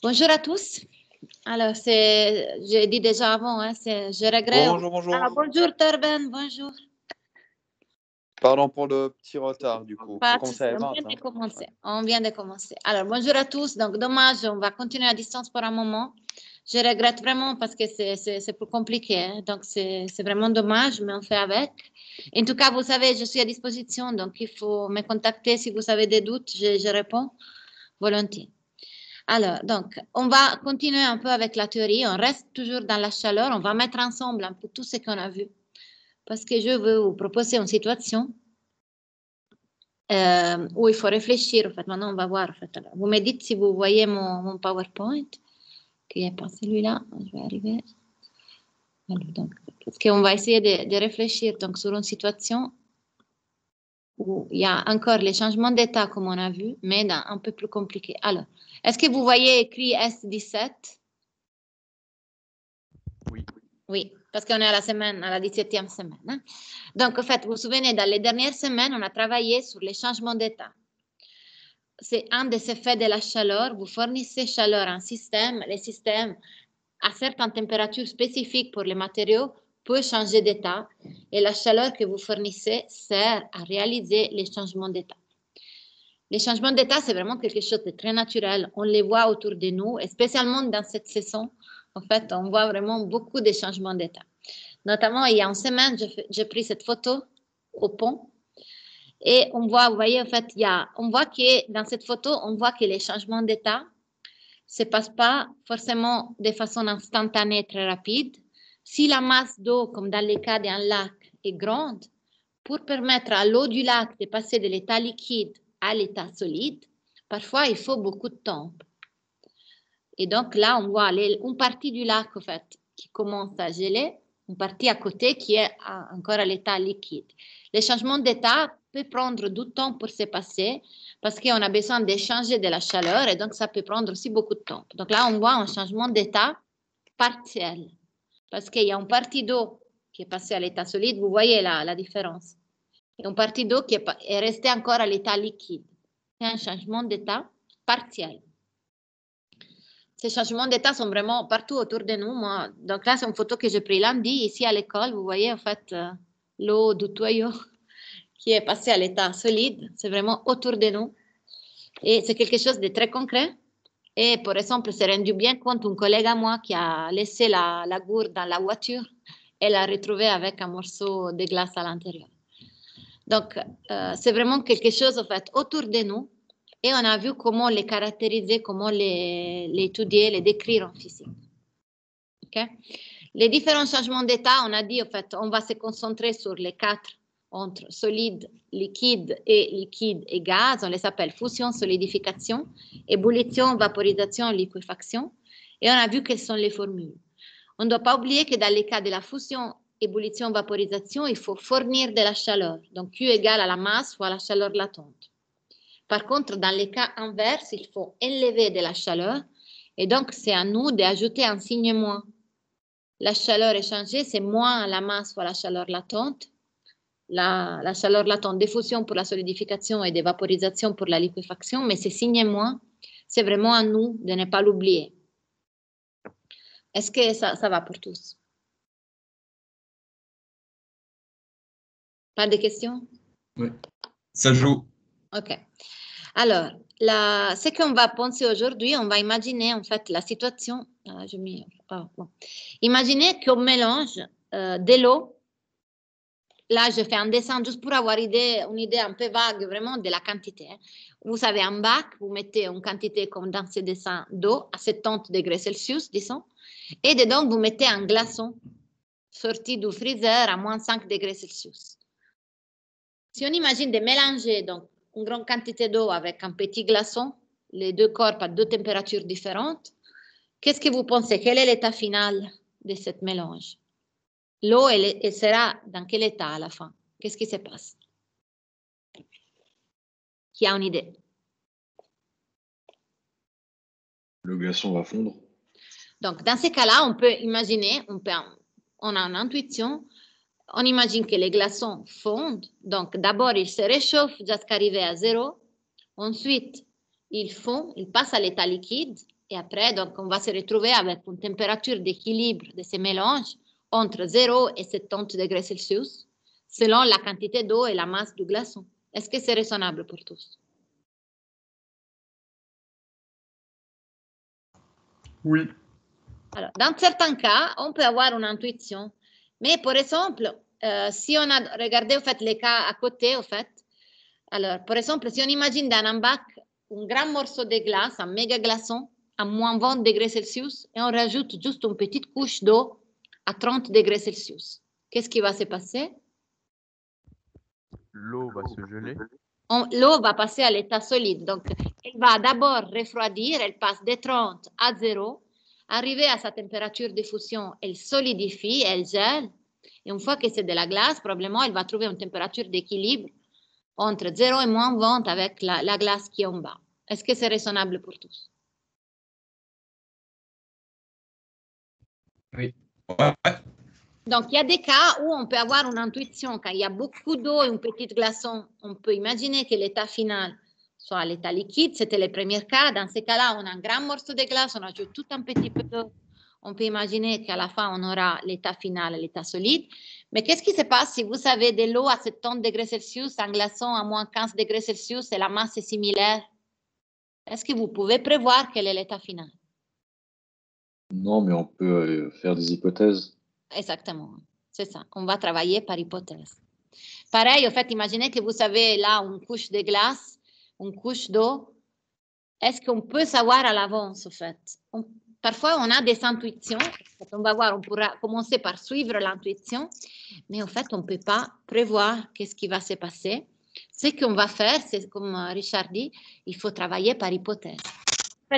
Bonjour à tous. Alors, c'est, j'ai dit déjà avant, hein, je regrette. Bonjour, bonjour. Alors, ah, bonjour, Torben, bonjour. Pardon pour le petit retard, du coup. on, vient de hein. commencer. on vient de commencer. Alors, bonjour à tous. Donc, dommage, on va continuer à distance pour un moment. Je regrette vraiment parce que c'est, plus compliqué. Hein. Donc, c'est, c'est vraiment dommage, mais on fait avec. En tout cas, vous savez, je suis à disposition. Donc, il faut me contacter si vous avez des doutes. Je, je réponds volontiers. Alors, donc, on va continuer un peu avec la théorie. On reste toujours dans la chaleur. On va mettre ensemble un peu tout ce qu'on a vu. Parce que je veux vous proposer une situation euh, où il faut réfléchir. En fait, maintenant, on va voir. En fait. vous me dites si vous voyez mon, PowerPoint, qui est pas celui-là. Je vais arriver. Alors, donc, parce qu'on va essayer de, réfléchir donc, sur une situation il y a encore les changements d'état, comme on a vu, mais dans, un peu plus compliqué. Alors, est-ce que vous voyez écrit S17 Oui. Oui, parce qu'on est à la semaine, à la 17e semaine. Hein. Donc, en fait, vous vous souvenez, dans les dernières semaines, on a travaillé sur les changements d'état. C'est un des effets de la chaleur. Vous fournissez chaleur à un système. Les systèmes, à certaines températures spécifiques pour les matériaux, peut changer d'état et la chaleur que vous fournissez sert à réaliser les changements d'état. Les changements d'état, c'est vraiment quelque chose de très naturel. On les voit autour de nous, et spécialement dans cette saison, en fait, on voit vraiment beaucoup de changements d'état. Notamment, il y a une semaine, j'ai pris cette photo au pont et on voit, vous voyez, en fait, il y a, on voit que dans cette photo, on voit que les changements d'état se passent pas forcément de façon instantanée très rapide, si la masse d'eau, comme dans le cas d'un lac, est grande, pour permettre à l'eau du lac de passer de l'état liquide à l'état solide, parfois il faut beaucoup de temps. Et donc là, on voit une partie du lac fait, qui commence à geler, une partie à côté qui est encore à l'état liquide. Le changement d'état peut prendre du temps pour se passer parce qu'on a besoin d'échanger de la chaleur et donc ça peut prendre aussi beaucoup de temps. Donc là, on voit un changement d'état partiel. Parce qu'il y a un partie d'eau qui est passée à l'état solide, vous voyez la, la différence. Et une partie d'eau qui est, restée encore à l'état liquide. C'est un changement d'état partiel. Ces changements d'état sont vraiment partout autour de nous. Moi. Donc là, c'est une photo que j'ai prise lundi, ici à l'école. Vous voyez en fait euh, l'eau du tuyau qui est passée à l'état solide. C'est vraiment autour de nous. Et c'est quelque chose de très concret et par exemple, s'est rendu bien compte un collègue à moi qui a laissé la, la gourde dans la voiture et l'a retrouvée avec un morceau de glace à l'intérieur. Donc, euh, c'est vraiment quelque chose fait autour de nous et on a vu comment les caractériser, comment les, les étudier, les décrire en physique. Les différents changements d'état, on a dit en fait, on va se concentrer sur les quatre entre solide, liquide et liquide et gaz. On les appelle fusion, solidification, ébullition, vaporisation, liquéfaction. Et on a vu quelles sont les formules. On ne doit pas oublier que dans les cas de la fusion, ébullition, vaporisation, il faut fournir de la chaleur. Donc Q égale à la masse fois la chaleur latente. Par contre, dans les cas inverses, il faut élever de la chaleur. Et donc, c'est à nous d'ajouter un signe moins. La chaleur échangée, c'est moins la masse fois la chaleur latente la, chaleur latente fusion pour la solidification et d'évaporisation pour la liquéfaction, mais ces signes moi c'est vraiment à nous de ne pas l'oublier. Est-ce que ça, va pour tous Pas de questions Oui, ça joue. OK. Alors, la, ce qu'on va penser aujourd'hui, on va imaginer en fait la situation. Imaginez ah, que ah, Imaginez qu'on mélange euh, de l'eau Là, je fais un dessin juste pour avoir idée, une idée un peu vague vraiment de la quantité. Vous avez un bac, vous mettez une quantité comme dans ce dessin d'eau à 70 degrés Celsius, disons, et dedans vous mettez un glaçon sorti du freezer à moins 5 degrés Celsius. Si on imagine de mélanger donc une grande quantité d'eau avec un petit glaçon, les deux corps à deux températures différentes, qu'est-ce que vous pensez Quel est l'état final de ce mélange L'eau, elle, sera dans quel état à la fin Qu'est-ce qui se passe Qui a une idée Le glaçon va fondre. Donc, dans ces cas-là, on peut imaginer, on, on a une intuition, on imagine que les glaçons fondent. Donc, d'abord, ils se réchauffent jusqu'à arriver à zéro. Ensuite, ils fondent, ils passent à l'état liquide. Et après, donc, on va se retrouver avec une température d'équilibre de ces mélanges entre 0 et 70 degrés Celsius selon la quantité d'eau et la masse du glaçon. Est-ce que c'est raisonnable pour tous Oui. dans certains cas, on peut avoir une intuition. Mais par exemple, euh, si on a regardé fait, les cas à côté, au fait, alors, par exemple, si on imagine dans un bac un grand morceau de glace, un méga glaçon, à moins 20 degrés Celsius, et on rajoute juste une petite couche d'eau à 30 degrés Celsius. Qu'est-ce qui va se passer L'eau va se geler. L'eau va passer à l'état solide. Donc, elle va d'abord refroidir, elle passe de 30 à 0. Arrivée à sa température de fusion, elle solidifie, elle gèle. Et une fois que c'est de la glace, probablement, elle va trouver une température d'équilibre entre 0 et moins 20 avec la, la glace qui est en bas. Est-ce que c'est raisonnable pour tous Oui. Donc, il y a des cas où on peut avoir une intuition. Quand il y a beaucoup d'eau et un petit glaçon, on peut imaginer que l'état final soit l'état liquide. C'était le premier cas. Dans ces cas-là, on a un grand morceau de glace, on ajoute tout un petit peu d'eau. On peut imaginer qu'à la fin, on aura l'état final, l'état solide. Mais qu'est-ce qui se passe si vous avez de l'eau à 70 degrés Celsius, un glaçon à moins 15 degrés Celsius et la masse est similaire? Est-ce que vous pouvez prévoir quel est l'état final? Non, mais on peut euh, faire des hypothèses. Exactement, c'est ça. On va travailler par hypothèse. Pareil, en fait, imaginez que vous avez là une couche de glace, une couche d'eau. Est-ce qu'on peut savoir à l'avance, en fait Parfois, on a des intuitions. On va voir, on pourra commencer par suivre l'intuition, mais en fait, on ne peut pas prévoir ce qui va se passer. Ce qu'on va faire, c'est comme euh, Richard dit, il faut travailler par hypothèse.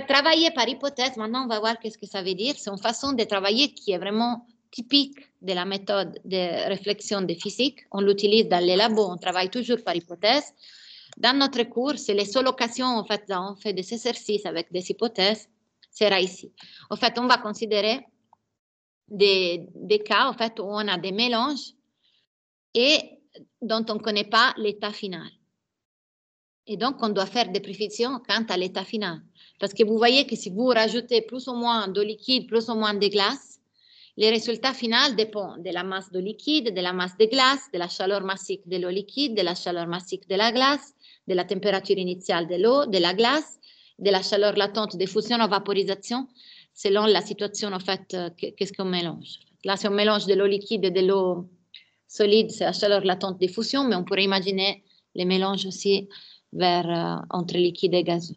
Travailler par hypothèse, maintenant on va voir qu'est-ce que ça veut dire. C'est une façon de travailler qui est vraiment typique de la méthode de réflexion de physique. On l'utilise dans les labos, on travaille toujours par hypothèse. Dans notre cours, c'est les seules occasions en fait, on fait des exercices avec des hypothèses. C'est ici. En fait, on va considérer des, cas fait, où on a des mélanges et dont on ne connaît pas l'état final. Et donc, on doit faire des prévisions quant à l'état final. Parce que vous voyez que si vous rajoutez plus ou moins d'eau liquide, plus ou moins de glace, les résultats final dépend de la masse de liquide, de la masse de glace, de la chaleur massique de l'eau liquide, de la chaleur massique de la glace, de la température initiale de l'eau, de la glace, de la chaleur latente de fusion en vaporisation, selon la situation, en fait, euh, qu'est-ce qu'on mélange. Là, si on mélange de l'eau liquide et de l'eau solide, c'est la chaleur latente de fusion, mais on pourrait imaginer les mélanges aussi vers, euh, entre liquide et gaz.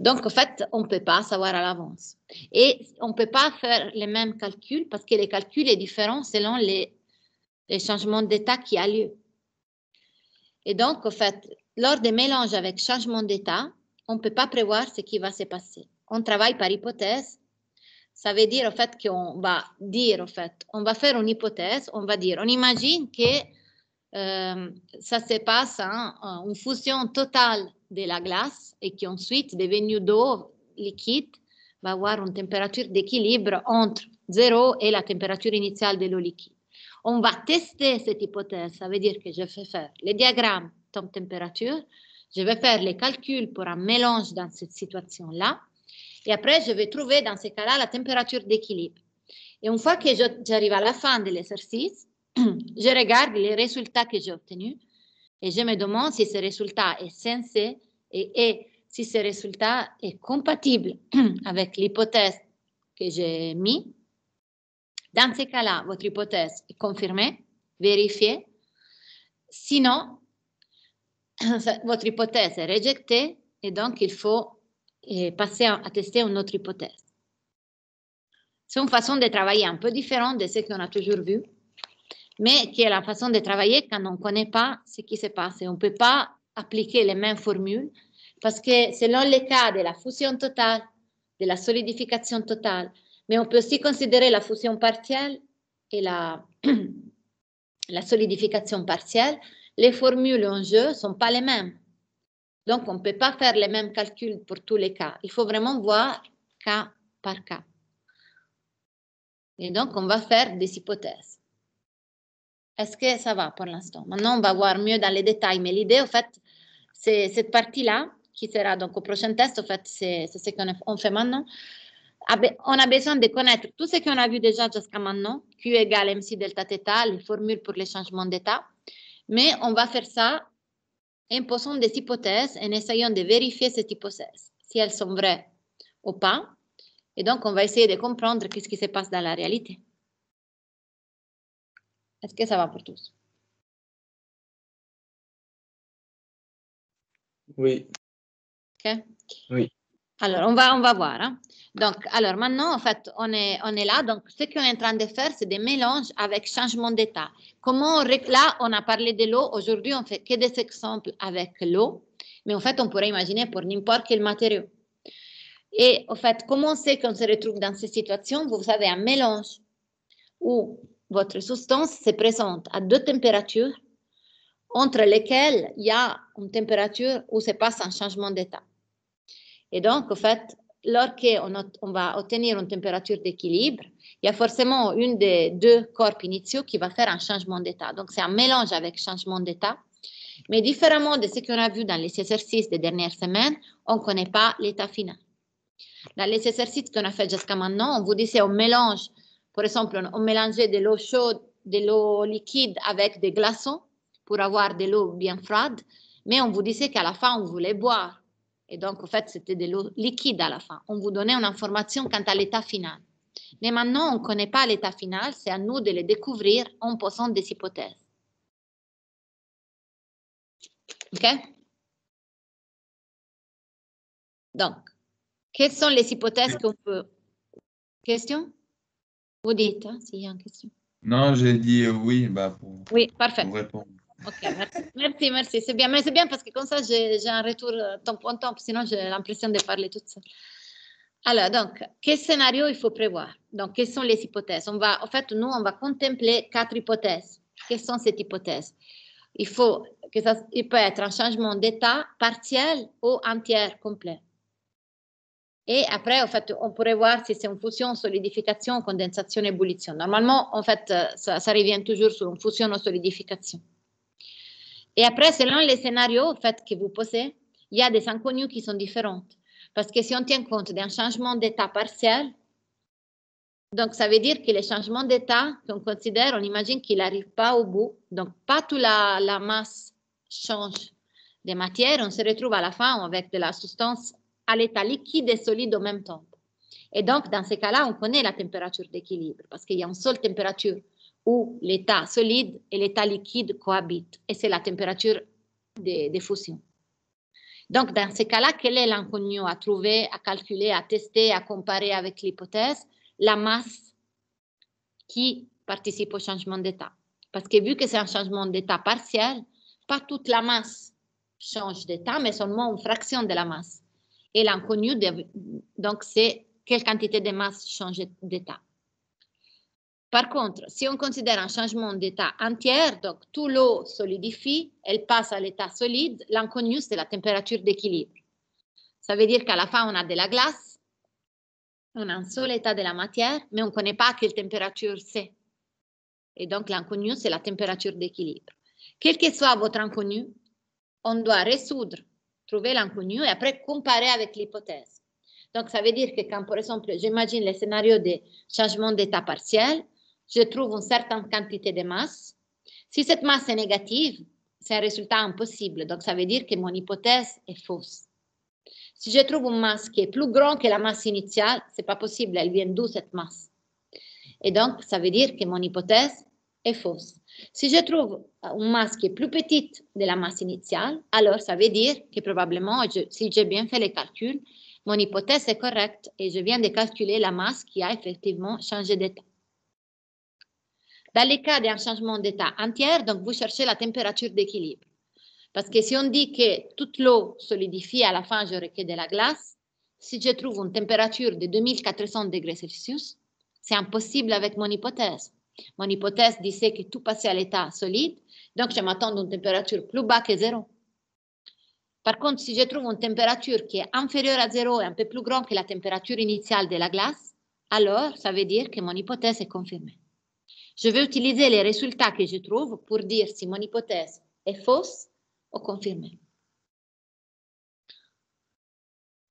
Donc, en fait, on ne peut pas savoir à l'avance. Et on ne peut pas faire les mêmes calculs parce que les calculs sont différents selon les, changements d'état qui a lieu. Et donc, en fait, lors des mélanges avec changement d'état, on ne peut pas prévoir ce qui va se passer. On travaille par hypothèse. Ça veut dire, en fait, qu'on va dire, en fait, on va faire une hypothèse, on va dire, on imagine que euh, ça se passe, une fusion totale de la glace et qui ensuite, devenu d'eau liquide, va avoir une température d'équilibre entre 0 et la température initiale de l'eau liquide. On va tester cette hypothèse, ça veut dire que je vais faire les diagrammes température je vais faire les calculs pour un mélange dans cette situation-là, et après je vais trouver dans ces cas-là la température d'équilibre. Et une fois que j'arrive à la fin de l'exercice, je regarde les résultats que j'ai obtenus et je me demande si ce résultat est censé et, si ce résultat est compatible avec l'hypothèse que j'ai mise. Dans ce cas-là, votre hypothèse est confirmée, vérifiée. Sinon, votre hypothèse est rejetée et donc il faut eh, passer à, à tester une autre hypothèse. C'est une façon de travailler un peu différente de ce qu'on a toujours vu, mais qui est la façon de travailler quand on ne connaît pas ce qui se passe et on ne peut pas appliquer les mêmes formules parce que selon les cas de la fusion totale, de la solidification totale, mais on peut aussi considérer la fusion partielle et la, la solidification partielle, les formules en jeu ne sont pas les mêmes. Donc, on ne peut pas faire les mêmes calculs pour tous les cas. Il faut vraiment voir cas par cas. Et donc, on va faire des hypothèses. Est-ce que ça va pour l'instant Maintenant, on va voir mieux dans les détails, mais l'idée, en fait, c'est cette partie-là qui sera donc au prochain test, en fait, c'est ce qu'on fait maintenant. On a besoin de connaître tout ce qu'on a vu déjà jusqu'à maintenant, Q égale MC delta theta, les formules pour les changements d'état. Mais on va faire ça en posant des hypothèses, en essayant de vérifier ces hypothèses, si elles sont vraies ou pas. Et donc, on va essayer de comprendre ce qui se passe dans la réalité. Est-ce que ça va pour tous? Oui. Ok. Oui. Alors, on va, on va voir. Hein. Donc, alors maintenant, en fait, on est, on est là. Donc, ce qu'on est en train de faire, c'est des mélanges avec changement d'état. Comment on, là, on a parlé de l'eau. Aujourd'hui, on fait que des exemples avec l'eau. Mais en fait, on pourrait imaginer pour n'importe quel matériau. Et en fait, comment c'est qu'on se retrouve dans ces situations Vous avez un mélange où votre substance se présente à deux températures entre lesquels il y a une température où se passe un changement d'état. Et donc, en fait, lorsqu'on on va obtenir une température d'équilibre, il y a forcément une des deux corps initiaux qui va faire un changement d'état. Donc, c'est un mélange avec changement d'état. Mais différemment de ce qu'on a vu dans les exercices des dernières semaines, on ne connaît pas l'état final. Dans les exercices qu'on a fait jusqu'à maintenant, on vous disait on mélange, par exemple, on mélangeait de l'eau chaude, de l'eau liquide avec des glaçons pour avoir de l'eau bien froide, mais on vous disait qu'à la fin, on voulait boire. Et donc, en fait, c'était de l'eau liquide à la fin. On vous donnait une information quant à l'état final. Mais maintenant, on ne connaît pas l'état final, c'est à nous de le découvrir en posant des hypothèses. OK Donc, quelles sont les hypothèses qu'on peut... Question Vous dites, hein, s'il y a une question. Non, j'ai dit oui. Bah, pour, oui, parfait. répondre merci, merci. C'est bien, mais c'est bien parce que comme ça, j'ai un retour euh, temps en temps, sinon j'ai l'impression de parler toute seule. Alors, donc, quel scénario il faut prévoir Donc, quelles sont les hypothèses on va, En fait, nous, on va contempler quatre hypothèses. Quelles sont ces hypothèses Il faut que ça il peut être un changement d'état partiel ou entier complet. Et après, en fait, on pourrait voir si c'est une fusion, solidification, condensation, ébullition. Normalement, en fait, euh, ça, ça revient toujours sur une fusion ou solidification. Et après, selon les scénarios que vous posez, il y a des inconnus qui sont différentes. Parce que si on tient compte d'un changement d'état partiel, donc ça veut dire que les changements d'état qu'on considère, on imagine qu'il n'arrive pas au bout. Donc pas toute la, masse change de matière. On se retrouve à la fin avec de la substance à l'état liquide et solide au même temps. Et donc, dans ces cas-là, on connaît la température d'équilibre parce qu'il y a une seule température où l'état solide et l'état liquide cohabitent, et c'est la température des de fusion. Donc, dans ces cas-là, quel est l'inconnu à trouver, à calculer, à tester, à comparer avec l'hypothèse La masse qui participe au changement d'état. Parce que vu que c'est un changement d'état partiel, pas toute la masse change d'état, mais seulement une fraction de la masse. Et l'inconnu, donc, c'est quelle quantité de masse change d'état. Par contre, si on considère un changement d'état entier, donc tout l'eau solidifie, elle passe à l'état solide, l'inconnu, c'est la température d'équilibre. Ça veut dire qu'à la fin, de la glace, on a un seul état de la matière, mais on ne connaît pas quelle température c'est. Et donc, l'inconnu, c'est la température d'équilibre. Quel que soit votre inconnu, on doit résoudre, trouver l'inconnu et après comparer avec l'hypothèse. Donc, ça veut dire que quand, par exemple, j'imagine le scénario de changement d'état partiel, je trouve une certaine quantité de masse. Si cette masse est négative, c'est un résultat impossible. Donc, ça veut dire que mon hypothèse est fausse. Si je trouve une masse qui est plus grande que la masse initiale, c'est pas possible. Elle vient d'où cette masse Et donc, ça veut dire que mon hypothèse est fausse. Si je trouve une masse qui est plus petite de la masse initiale, alors ça veut dire que probablement, si j'ai bien fait les calculs, mon hypothèse est correcte et je viens de calculer la masse qui a effectivement changé d'état. Dans les cas d'un changement d'état entier, donc vous cherchez la température d'équilibre. Parce que si on dit que toute l'eau solidifie, à la fin, je requiers de la glace, si je trouve une température de 2400 degrés Celsius, c'est impossible avec mon hypothèse. Mon hypothèse disait que tout passait à l'état solide, donc je m'attends à une température plus bas que zéro. Par contre, si je trouve une température qui est inférieure à zéro et un peu plus grande que la température initiale de la glace, alors ça veut dire que mon hypothèse est confirmée. Je vais utiliser les résultats que je trouve pour dire si mon hypothèse est fausse ou confirmée.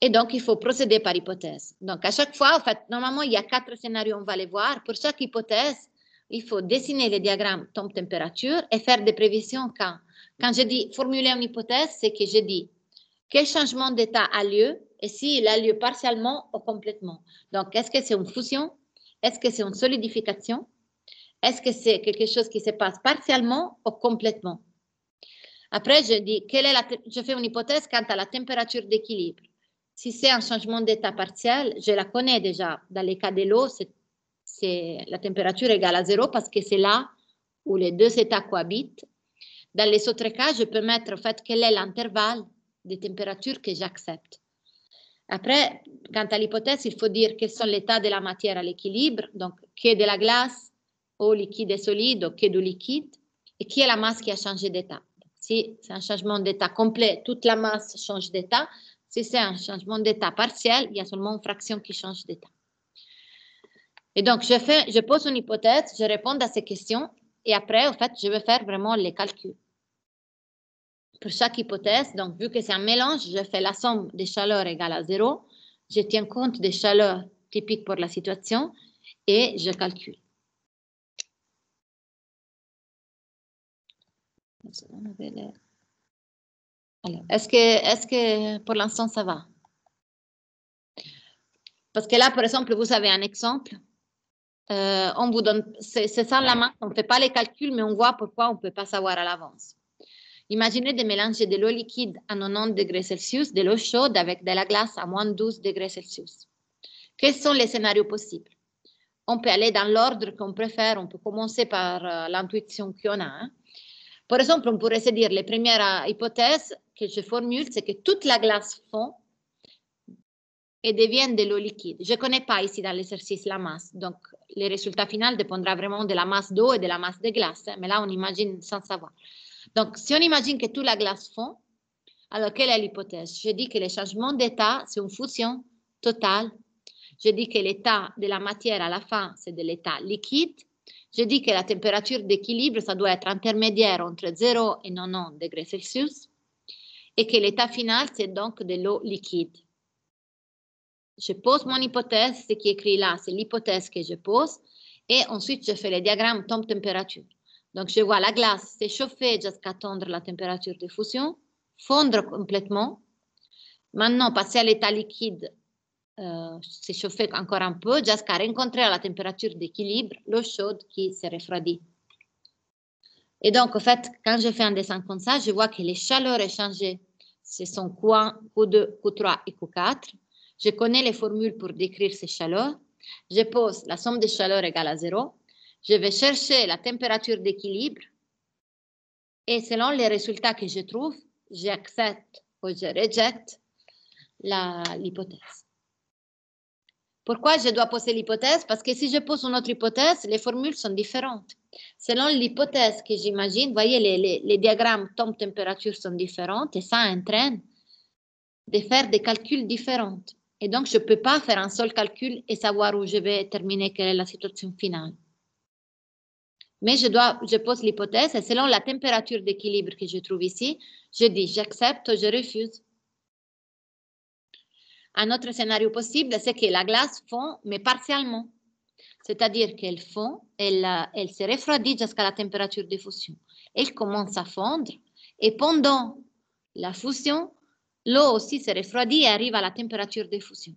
Et donc, il faut procéder par hypothèse. Donc, à chaque fois, en fait, normalement, il y a quatre scénarios, on va les voir. Pour chaque hypothèse, il faut dessiner les diagrammes temps-température et faire des prévisions quand. Quand je dis formuler une hypothèse, c'est que je dis quel changement d'état a lieu et s'il a lieu partiellement ou complètement. Donc, est-ce que c'est une fusion? Est-ce que c'est une solidification? Est-ce que c'est quelque chose qui se passe partiellement ou complètement Après, je, dis, est je fais une hypothèse quant à la température d'équilibre. Si c'est un changement d'état partiel, je la connais déjà. Dans les cas de l'eau, c'est la température égale à zéro parce que c'est là où les deux états cohabitent. Dans les autres cas, je peux mettre en fait quel est l'intervalle de température que j'accepte. Après, quant à l'hypothèse, il faut dire quels sont l'état de la matière à l'équilibre, donc que de la glace, au liquide et solide, que du liquide, et qui est la masse qui a changé d'état. Si c'est un changement d'état complet, toute la masse change d'état. Si c'est un changement d'état partiel, il y a seulement une fraction qui change d'état. Et donc, je, fais, je pose une hypothèse, je réponds à ces questions, et après, en fait, je vais faire vraiment les calculs. Pour chaque hypothèse, donc, vu que c'est un mélange, je fais la somme des chaleurs égale à zéro, je tiens compte des chaleurs typiques pour la situation, et je calcule. Est-ce que, est que pour l'instant ça va Parce que là, par exemple, vous avez un exemple. on vous donne, c'est ça la main, on ne fait pas les calculs, mais on voit pourquoi on ne peut pas savoir à l'avance. Imaginez de mélanger de l'eau liquide à 90 degrés Celsius, de l'eau chaude avec de la glace à moins 12 degrés Celsius. Quels sont les scénarios possibles On peut aller dans l'ordre qu'on préfère, on peut commencer par euh, l'intuition qu'on a. Hein. Par exemple, on pourrait se dire, la première hypothèse que je formule, c'est que toute la glace fond et devient de l'eau liquide. Je ne connais pas ici dans l'exercice la masse, donc le résultat final dépendra vraiment de la masse d'eau et de la masse de glace, hein, mais là on imagine sans savoir. Donc si on imagine que toute la glace fond, alors quelle est l'hypothèse Je dis que le changement d'état, c'est une fusion totale. Je dis que l'état de la matière à la fin, c'est de l'état liquide j'ai dit que la température d'équilibre, ça doit être intermédiaire entre 0 et 90 degrés Celsius et que l'état final, c'est donc de l'eau liquide. Je pose mon hypothèse, ce qui est écrit là, c'est l'hypothèse que je pose, et ensuite je fais le diagramme temps-température. Donc je vois la glace s'échauffer jusqu'à attendre la température de fusion, fondre complètement, maintenant passer à l'état liquide eh, s'échauffer encore un peu jusqu'à rencontrer à la température d'équilibre, l'eau chaude qui se refroidit. Et donc, en fait, quand je fais un dessin comme ça, je vois que les chaleurs échangées, ce sont Q1, Q2, Q3 et Q4. Je connais les formules pour décrire ces chaleurs. Je pose la somme des chaleurs égale à zéro. Je vais chercher la température d'équilibre. Et selon les résultats que je trouve, j'accepte ou je rejette l'hypothèse. Pourquoi je dois poser l'hypothèse Parce que si je pose une autre hypothèse, les formules sont différentes. Selon l'hypothèse que j'imagine, voyez, les, diagrammes temps-température sont différents et ça entraîne de faire des calculs différents. Et donc, je ne peux pas faire un seul calcul et savoir où je vais terminer, quelle est la situation finale. Mais je, dois, je pose l'hypothèse et selon la température d'équilibre que je trouve ici, je dis j'accepte ou je refuse. Un autre scénario possible, c'est que la glace fond, mais partiellement. C'est-à-dire qu'elle fond, elle, euh, elle se refroidit jusqu'à la température de fusion. Elle commence à fondre et pendant la fusion, l'eau aussi se refroidit et arrive à la température de fusion.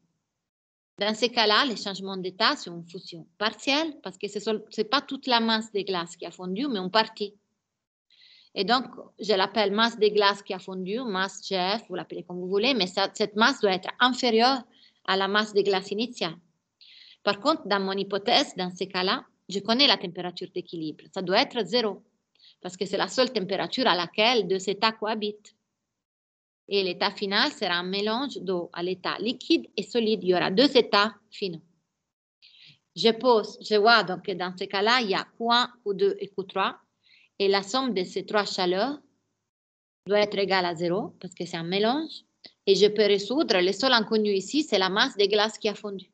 Dans ces cas-là, les changements d'état sont une fusion partielle parce que ce n'est pas toute la masse de glace qui a fondu, mais une partie. Et donc, je l'appelle masse des glaces qui a fondu, masse GF, vous l'appelez comme vous voulez, mais cette masse doit être inférieure à la masse des glaces initiale. Par contre, dans mon hypothèse, dans ces cas-là, je connais la température d'équilibre. Ça doit être zéro, parce que c'est la seule température à laquelle deux états cohabitent. Et l'état final sera un mélange d'eau à l'état liquide et solide. Il y aura deux états finaux. Je pose, je vois donc que dans ces cas-là, il y a Q1, Q2 et Q3 et la somme de ces trois chaleurs doit être égale à zéro parce que c'est un mélange. Et je peux résoudre, le seul inconnu ici, c'est la masse des glaces qui a fondu.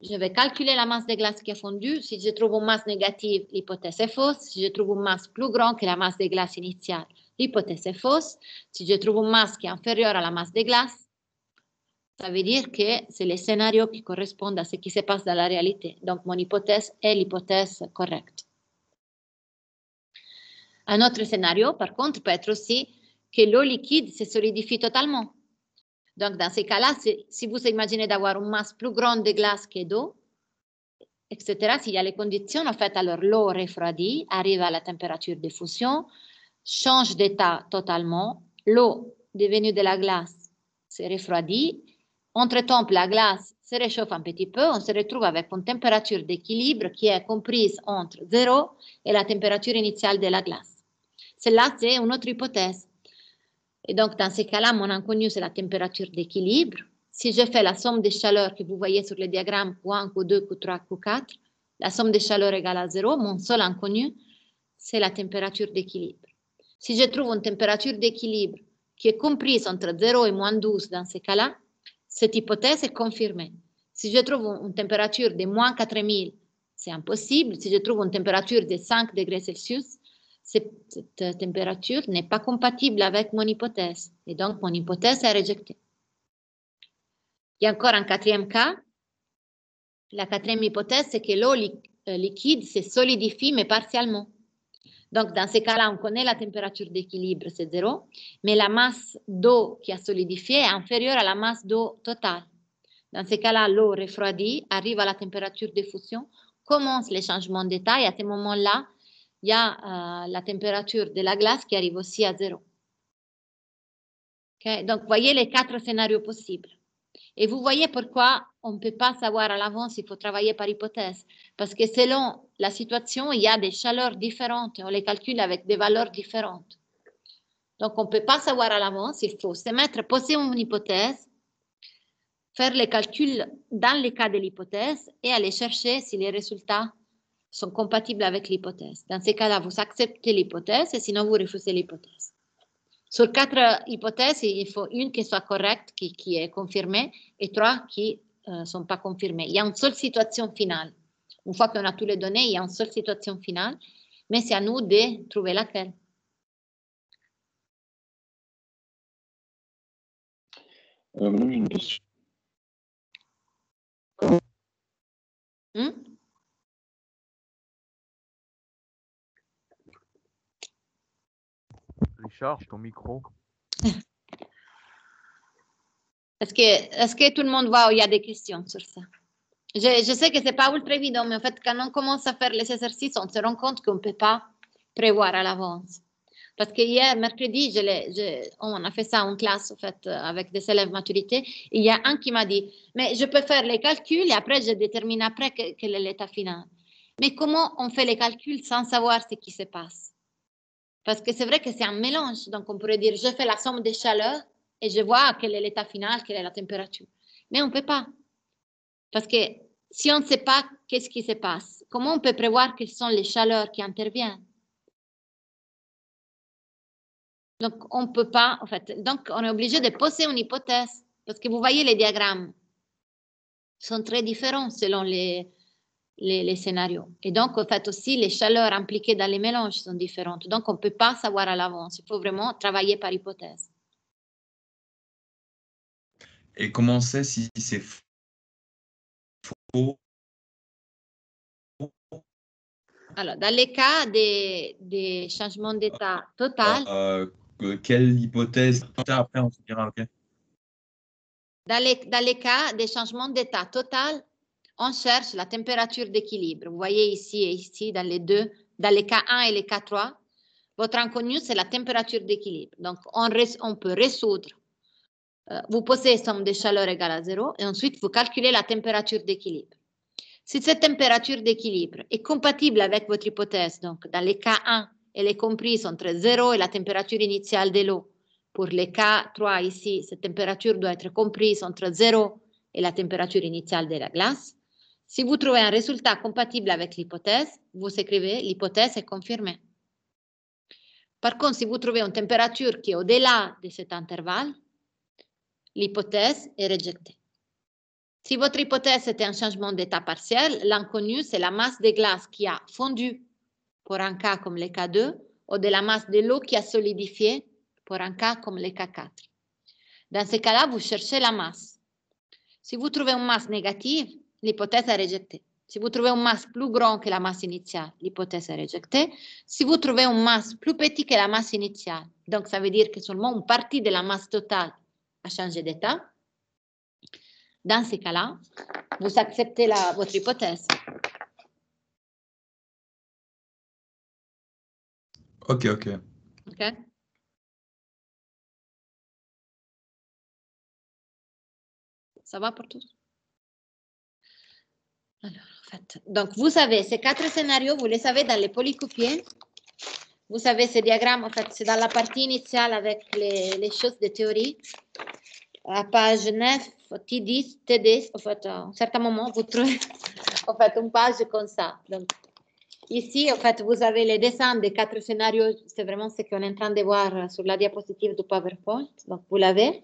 Je vais calculer la masse des glaces qui a fondu. Si je trouve une masse négative, l'hypothèse est fausse. Si je trouve une masse plus grande que la masse des glaces initiale, l'hypothèse est fausse. Si je trouve une masse qui est inférieure à la masse des glaces, ça veut dire que c'est le scénario qui correspond à ce qui se passe dans la réalité. Donc, mon hypothèse est l'hypothèse correcte. Un autre scénario, par contre, peut être aussi que l'eau liquide se solidifie totalement. Donc, dans ces cas-là, si vous imaginez d'avoir une masse plus grande de glace que d'eau, etc., s'il y a les conditions, en fait, alors l'eau refroidit, arrive à la température de fusion, change d'état totalement, l'eau devenue de la glace se refroidit. Entre-temps, la glace se réchauffe un petit peu, on se retrouve avec une température d'équilibre qui est comprise entre 0 et la température initiale de la glace. C'est là c'est une autre hypothèse. Et donc, dans ces cas-là, mon inconnu, c'est la température d'équilibre. Si je fais la somme des chaleurs que vous voyez sur le diagramme Q1, Q2, 3 Q4, la somme des chaleurs égale à 0, mon seul inconnu, c'est la température d'équilibre. Si je trouve une température d'équilibre qui est comprise entre 0 et moins 12 dans ces cas-là, cette hypothèse est confirmée. Si je trouve une température de moins 4000, c'est impossible. Si je trouve une température de 5 degrés Celsius, cette température n'est pas compatible avec mon hypothèse. Et donc, mon hypothèse est rejetée. Il y a encore un quatrième cas. La quatrième hypothèse, c'est que l'eau euh, liquide se solidifie, mais partiellement. Donc, dans ces cas-là, on connaît la température d'équilibre, c'est zéro, mais la masse d'eau qui a solidifié est inférieure à la masse d'eau totale. Dans ces cas-là, l'eau refroidit, arrive à la température de fusion, commence les changements d'état et à ce moment-là, il y a euh, la température de la glace qui arrive aussi à zéro. Donc, voyez les quatre scénarios possibles. Et vous voyez pourquoi on ne peut pas savoir à l'avance, il faut travailler par hypothèse. Parce que selon la situation, il y a des chaleurs différentes on les calcule avec des valeurs différentes. Donc, on ne peut pas savoir à l'avance, il faut se mettre, poser une hypothèse faire les calculs dans le cas de l'hypothèse et aller chercher si les résultats sont compatibles avec l'hypothèse. Dans ces cas-là, vous acceptez l'hypothèse et sinon vous refusez l'hypothèse. Sur quatre hypothèses, il faut une qui soit correcte, qui, est confirmée, et trois qui ne euh, sont pas confirmées. Il y a une seule situation finale. Une fois qu'on a toutes les données, il y a une seule situation finale, mais c'est à nous de trouver laquelle. Euh, une question Hmm? Richard, ton micro. Est-ce que, est que tout le monde voit ou il y a des questions sur ça? Je, je sais que ce n'est pas ultra évident, mais en fait, quand on commence à faire les exercices, on se rend compte qu'on ne peut pas prévoir à l'avance. Parce que hier, mercredi, je oh, on a fait ça en classe, en fait, euh, avec des élèves maturité. il y a un qui m'a dit, mais je peux faire les calculs et après, je détermine après quel est l'état final. Mais comment on fait les calculs sans savoir ce qui se passe Parce que c'est vrai que c'est un mélange. Donc, on pourrait dire, je fais la somme des chaleurs et je vois quel est l'état final, quelle est la température. Mais on ne peut pas. Parce que si on ne sait pas qu'est-ce qui se passe, comment on peut prévoir quelles sont les chaleurs qui interviennent Donc, on peut pas, en fait. Donc, on est obligé de poser une hypothèse. Parce que vous voyez, les diagrammes sont très différents selon les, les, scénarios. Et donc, en fait, aussi, les chaleurs impliquées dans les mélanges sont différentes. Donc, on ne peut pas savoir à l'avance. Il faut vraiment travailler par hypothèse. Et comment on sait si c'est faux Alors, dans les cas des, changements d'état total, euh, quelle hypothèse Après, on se dira, OK. Dans les, cas des changements d'état total, on cherche la température d'équilibre. Vous voyez ici et ici, dans les deux, dans les cas 1 et les cas 3, votre inconnu, c'est la température d'équilibre. Donc, on, on peut résoudre. Euh, vous posez somme de chaleur égale à zéro et ensuite vous calculez la température d'équilibre. Si cette température d'équilibre est compatible avec votre hypothèse, donc dans les cas 1 elle est comprise entre 0 et la température initiale de l'eau. Pour les cas 3 ici, cette température doit être e comprise entre 0 et la température initiale de la glace. Si vous trouvez un résultat compatible avec l'hypothèse, vous écrivez l'hypothèse est confirmée. Par contre, si vous trouvez une température qui est au-delà de cet intervalle, l'hypothèse est rejetée. Si votre hypothèse était un changement d'état partiel, l'inconnu, c'est la masse de glace qui a fondu pour un cas comme le cas 2, ou de la masse de l'eau qui a solidifié pour un cas comme le cas 4. Dans ces cas-là, vous cherchez la masse. Si vous trouvez une masse négative, l'hypothèse est rejetée. Si vous trouvez une masse plus grande que la masse initiale, l'hypothèse est rejetée. Si vous trouvez une masse plus petite que la masse initiale, donc ça veut dire que seulement une partie de la masse totale a changé d'état, dans ces cas-là, vous acceptez la, votre hypothèse Ok, ok. Ok. Ça va pour tout Alors, en fait, donc vous savez, ces quatre scénarios, vous les savez dans les polycopiers Vous savez, ce diagramme, en fait, c'est dans la partie initiale avec les, les, choses de théorie. À page 9, T10, t en fait, à un certain moment, vous trouvez en fait, une page comme ça. Donc, Ici, en fait, vous avez les dessins des quatre scénarios. C'est vraiment ce qu'on est en train de voir sur la diapositive du PowerPoint. Donc, vous l'avez.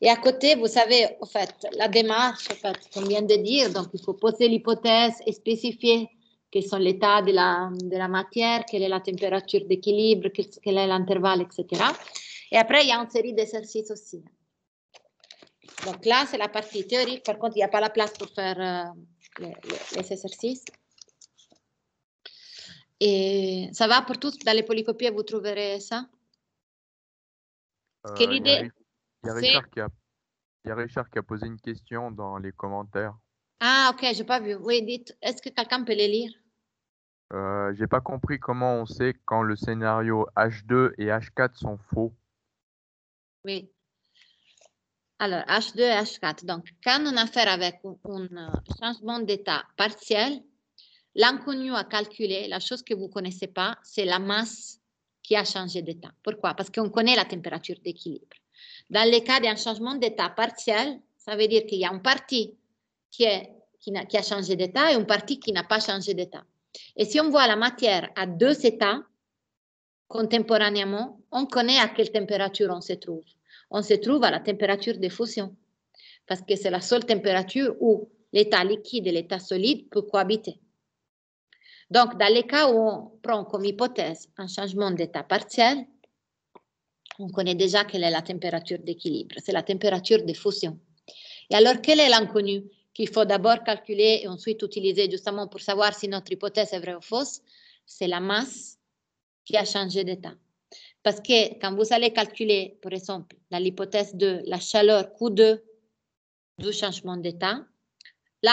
Et à côté, vous savez, en fait, la démarche, en fait, qu'on vient de dire. Donc, il faut poser l'hypothèse et spécifier quels sont l'état de la, de la matière, quelle est la température d'équilibre, quel est l'intervalle, etc. Et après, il y a une série d'exercices aussi. Donc là, c'est la partie théorique. Par contre, il n'y a pas la place pour faire euh, les exercices. Et ça va pour toutes, dans les polycopies, vous trouverez ça Il y, a Richard qui a posé une question dans les commentaires. Ah, ok, j'ai pas vu. Oui, dites, est-ce que quelqu'un peut les lire euh, J'ai pas compris comment on sait quand le scénario H2 et H4 sont faux. Oui. Alors, H2 et H4. Donc, quand on a affaire avec un changement d'état partiel, L'inconnu à calculer, la chose que vous ne connaissez pas, c'est la masse qui a changé d'état. Pourquoi Parce qu'on connaît la température d'équilibre. Dans le cas d'un changement d'état partiel, ça veut dire qu'il y a une partie qui, a, changé d'état et une partie qui n'a pas changé d'état. Et si on voit la matière à deux états contemporanément, on connaît à quelle température on se trouve. On se trouve à la température de fusion, parce que c'est la seule température où l'état liquide et l'état solide peuvent cohabiter. Donc, dans les cas où on prend comme hypothèse un changement d'état partiel, on connaît déjà quelle est la température d'équilibre, c'est la température de fusion. Et alors, quelle est l'inconnu qu'il faut d'abord calculer et ensuite utiliser justement pour savoir si notre hypothèse est vraie ou fausse C'est la masse qui a changé d'état. Parce que quand vous allez calculer, par exemple, dans l'hypothèse de la chaleur Q2 du changement d'état,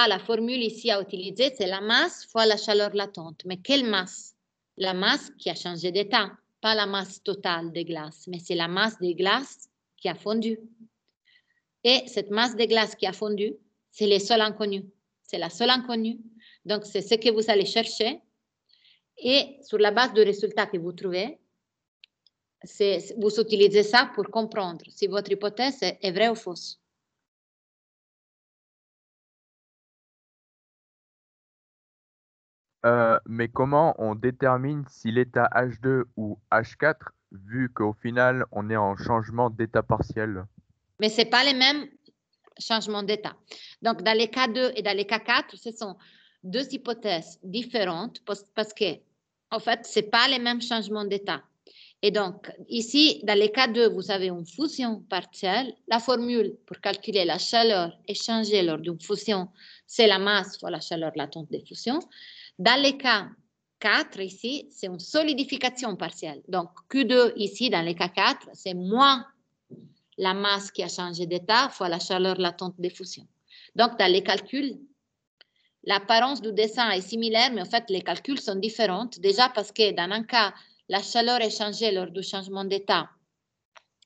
la formule ici à utiliser, c'est la masse fois la chaleur latente. Mais quelle masse La masse qui a changé d'état, pas la masse totale des glaces, mais c'est la masse des glaces qui a fondu. Et cette masse des glaces qui a fondu, c'est les seul inconnu C'est la seule inconnue. Donc, c'est ce que vous allez chercher. Et sur la base du résultat que vous trouvez, vous utilisez ça pour comprendre si votre hypothèse est vraie ou fausse. Euh, mais comment on détermine s'il est à H2 ou H4, vu qu'au final, on est en changement d'état partiel Mais ce n'est pas les mêmes changements d'état. Donc, dans les cas 2 et dans les cas 4, ce sont deux hypothèses différentes parce que, en fait, ce n'est pas les mêmes changements d'état. Et donc, ici, dans les cas 2, vous avez une fusion partielle. La formule pour calculer la chaleur échangée lors d'une fusion, c'est la masse fois la chaleur latente des fusions. Dans les cas 4, ici, c'est une solidification partielle. Donc, Q2, ici, dans les cas 4, c'est moins la masse qui a changé d'état fois la chaleur latente des fusions. Donc, dans les calculs, l'apparence du dessin est similaire, mais en fait, les calculs sont différents. Déjà parce que dans un cas, la chaleur est changée lors du changement d'état.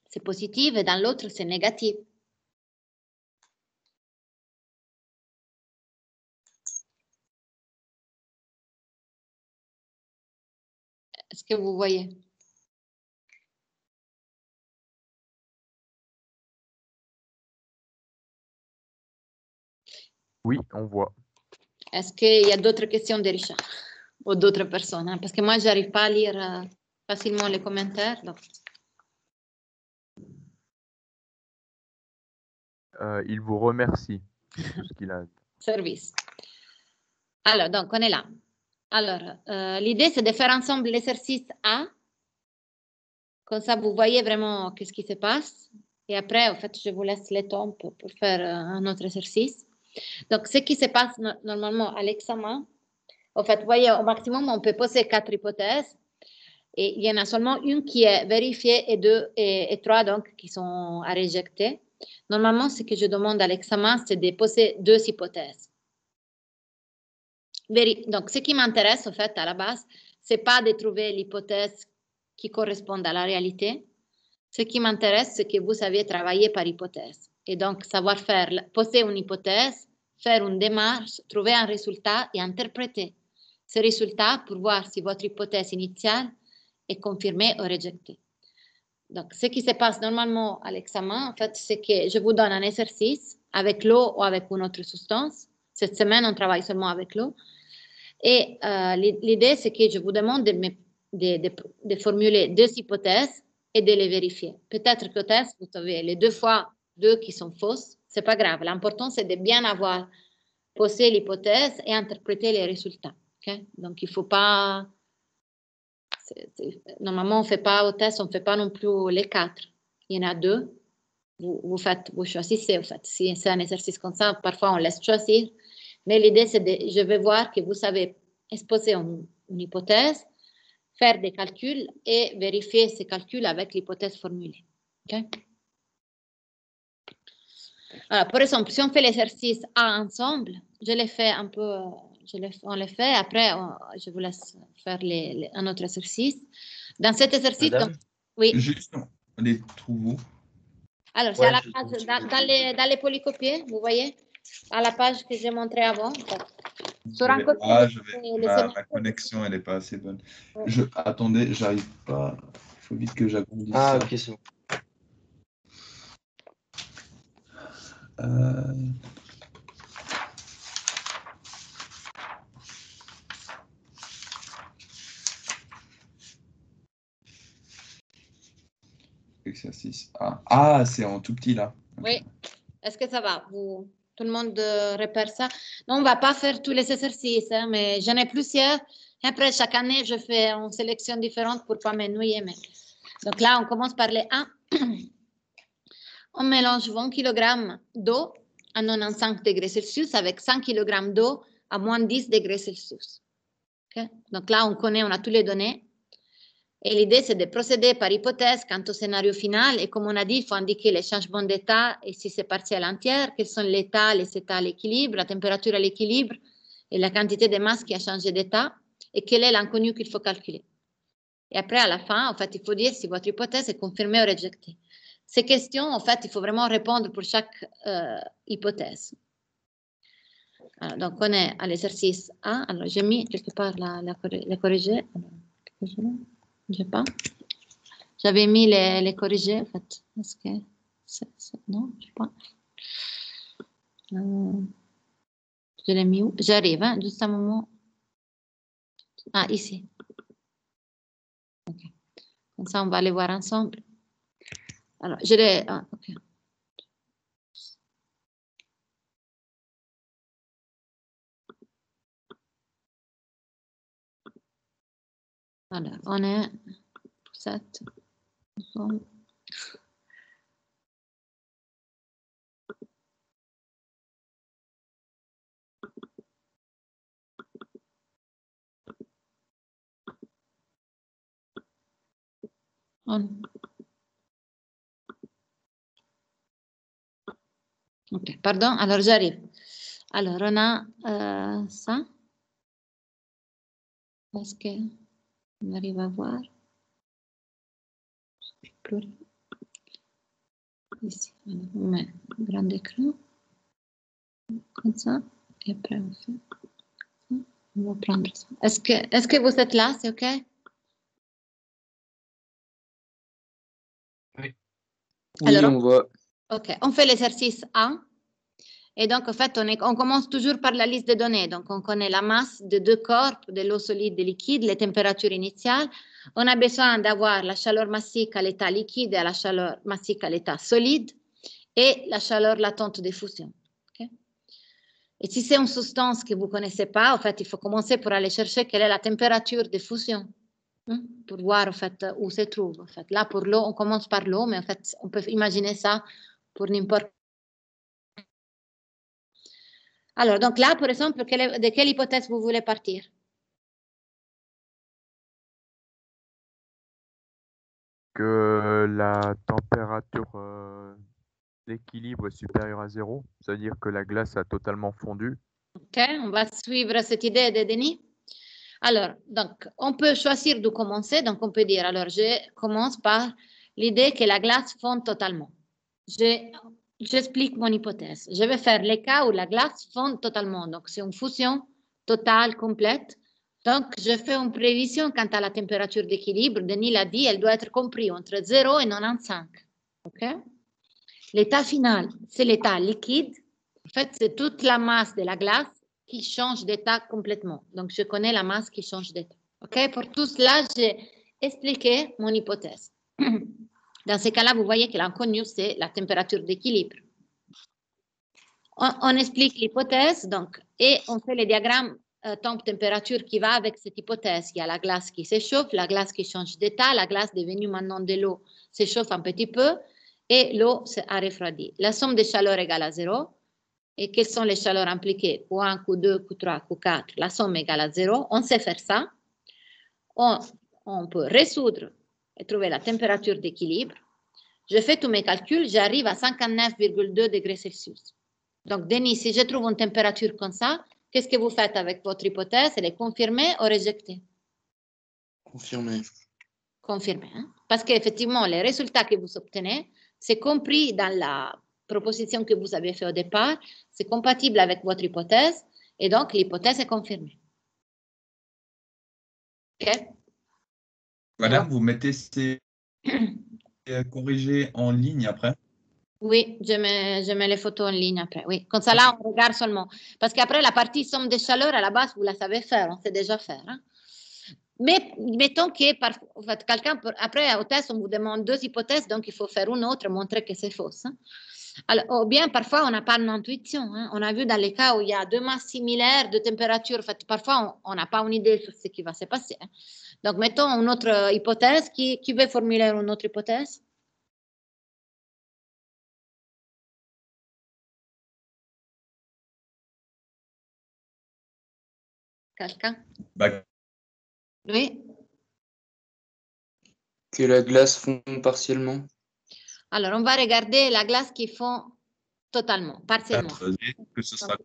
C'est positif et dans l'autre, c'est négatif. que vous voyez. Oui, on voit. Est-ce qu'il y a d'autres questions de Richard ou d'autres personnes hein? Parce que moi, je n'arrive pas à lire euh, facilement les commentaires. Euh, il vous remercie. ce qu'il a. Service. Alors, donc, on est là. Alors, euh, l'idée, c'est de faire ensemble l'exercice A. Comme ça, vous voyez vraiment ce qui se passe. Et après, en fait, je vous laisse les temps pour, faire euh, un autre exercice. Donc, ce qui se passe normalement à l'examen, en fait, vous voyez, au maximum, on peut poser quatre hypothèses. Et il y en a seulement une qui est vérifiée et deux et, et trois, donc, qui sont à réjecter. Normalement, ce que je demande à l'examen, c'est de poser deux hypothèses. Donc, ce qui m'intéresse, en fait, à la base, n'est pas de trouver l'hypothèse qui correspond à la réalité. Ce qui m'intéresse, c'est que vous avez travaillé par hypothèse. Et donc, savoir faire, poser une hypothèse, faire une démarche, trouver un résultat et interpréter ce résultat pour voir si votre hypothèse initiale est confirmée ou rejetée. Donc, ce qui se passe normalement à l'examen, en fait, c'est que je vous donne un exercice avec l'eau ou avec une autre substance. Cette semaine, on travaille seulement avec l'eau. Et euh, l'idée, c'est que je vous demande de, formuler deux hypothèses et de les vérifier. Peut-être qu'au test, vous avez les deux fois deux qui sont fausses. n'est pas grave. L'important, c'est de bien avoir posé l'hypothèse et interpréter les résultats. Donc, il ne faut pas. Normalement, on fait pas au test, on fait pas non plus les quatre. Il y en a deux. Vous, vous faites, vous choisissez, Si c'est un exercice comme ça, parfois on laisse choisir. Mais l'idée, c'est de, je vais voir que vous savez exposer une, hypothèse, faire des calculs et vérifier ces calculs avec l'hypothèse formulée. OK Alors, par exemple, si on fait l'exercice A ensemble, je l'ai fait un peu, je on l'a fait, après, je vous laisse faire les, un autre exercice. Dans cet exercice, oui. Juste, on les trouve Alors, c'est à la page, dans, les, dans les polycopiés, vous voyez à la page que j'ai montrée avant. Sur un côté, ma, connexion, elle n'est pas assez bonne. Je... Attendez, j'arrive pas. Il faut vite que j'agrandisse. Ah, ok, c'est bon. Euh, exercice Ah, c'est en tout petit là. Oui. Est-ce que ça va vous... Tout le monde euh, repère ça. Non, on ne va pas faire tous les exercices, hein, mais j'en ai plusieurs. Après, chaque année, je fais une sélection différente pour ne pas m'ennuyer. Mais... Donc là, on commence par les 1. On mélange 20 kg d'eau à 95 degrés Celsius avec 100 kg d'eau à moins 10 degrés Celsius. Donc là, on connaît, on a toutes les données. Et l'idée, c'est de procéder par hypothèse quant au scénario final. Et comme on a dit, il faut indiquer les changements d'état et si c'est à entière, quels sont l'état, les états à l'équilibre, la température à l'équilibre et la quantité de masse qui a changé d'état et quel est l'inconnu qu'il faut calculer. Et après, à la fin, en fait, il faut dire si votre hypothèse est confirmée ou rejetée. Ces questions, en fait, il faut vraiment répondre pour chaque euh, hypothèse. donc, on est à l'exercice A. Alors, j'ai mis quelque part la, la, la corrigée. Je pas. J'avais mis les, les corrigés, en fait. Est-ce que. c'est... Non, je sais pas. Euh... Je l'ai mis où J'arrive, hein, juste un moment. Ah, ici. Ok. Comme ça, on va aller voir ensemble. Alors, je l'ai. Ah, ok. Voilà, on est pour On. Ok, pardon, allora j'arrive. Alors, on a euh, sa? Parce que on arrive à voir. Je sais plus rien. Ici, on met un grand écran, comme ça, et après on fait ça. On va prendre ça. Est-ce que, est que vous êtes là, c'est OK? Oui. Alors, oui, on va. OK, on fait l'exercice 1. Et donc, en fait, on, est, on, commence toujours par la liste des données. Donc, on connaît la masse de deux corps, de l'eau solide et liquide, les températures initiales. On a besoin d'avoir la chaleur massique à l'état liquide et la chaleur massique à l'état solide et la chaleur latente de fusion. Et si c'est une substance que vous ne connaissez pas, en fait, il faut commencer pour aller chercher quelle est la température de fusion hein, pour voir en fait, où se trouve. En fait. Là, pour l'eau, on commence par l'eau, mais en fait, on peut imaginer ça pour n'importe alors, donc là, par exemple, de quelle hypothèse vous voulez partir Que la température euh, d'équilibre est supérieure à zéro, c'est-à-dire que la glace a totalement fondu. OK, on va suivre cette idée de Denis. Alors, donc, on peut choisir d'où commencer. Donc, on peut dire, alors, je commence par l'idée que la glace fonde totalement. J'explique mon hypothèse. Je vais faire les cas où la glace fond totalement. Donc, c'est une fusion totale, complète. Donc, je fais une prévision quant à la température d'équilibre. Denis l'a dit, elle doit être comprise entre 0 et 95. OK? L'état final, c'est l'état liquide. En fait, c'est toute la masse de la glace qui change d'état complètement. Donc, je connais la masse qui change d'état. OK? Pour tout cela, j'ai expliqué mon hypothèse. Dans ces cas-là, vous voyez que l'inconnu, c'est la température d'équilibre. On, explique l'hypothèse donc, et on fait le diagramme euh, temps-température qui va avec cette hypothèse. Il y a la glace qui s'échauffe, la glace qui change d'état, la glace devenue maintenant de l'eau s'échauffe un petit peu et l'eau a refroidi. La somme des chaleurs égale à zéro. Et quelles sont les chaleurs impliquées Q1, Q2, Q3, Q4. La somme égale à zéro. On sait faire ça. On, on peut résoudre et trouver la température d'équilibre. Je fais tous mes calculs, j'arrive à 59,2 degrés Celsius. Donc, Denis, si je trouve une température comme ça, qu'est-ce que vous faites avec votre hypothèse Elle est confirmée ou rejetée Confirmée. Confirmée. Hein? Parce qu'effectivement, les résultats que vous obtenez, c'est compris dans la proposition que vous avez faite au départ, c'est compatible avec votre hypothèse, et donc l'hypothèse est confirmée. OK voilà, vous mettez ces euh, corrigés en ligne après oui, je mets, les photos en ligne après. Oui, comme ça là, on regarde seulement. Parce qu'après, la partie somme de chaleur, à la base, vous la savez faire, on hein, sait déjà faire. Hein. Mais mettons que en fait, quelqu'un, après, au test, on vous demande deux hypothèses, donc il faut faire une autre, montrer que c'est fausse. Hein. Alors, ou bien parfois on n'a pas une intuition. Hein. On a vu dans les cas où il y a deux masses similaires de température, fait, parfois on n'a pas une idée sur ce qui va se passer. Hein. Donc mettons une autre hypothèse. Qui, qui veut formuler une autre hypothèse Quelqu'un bah. Oui. Que la glace fond partiellement. Alors, on va regarder la glace qui fond totalement, partiellement. Que ce sera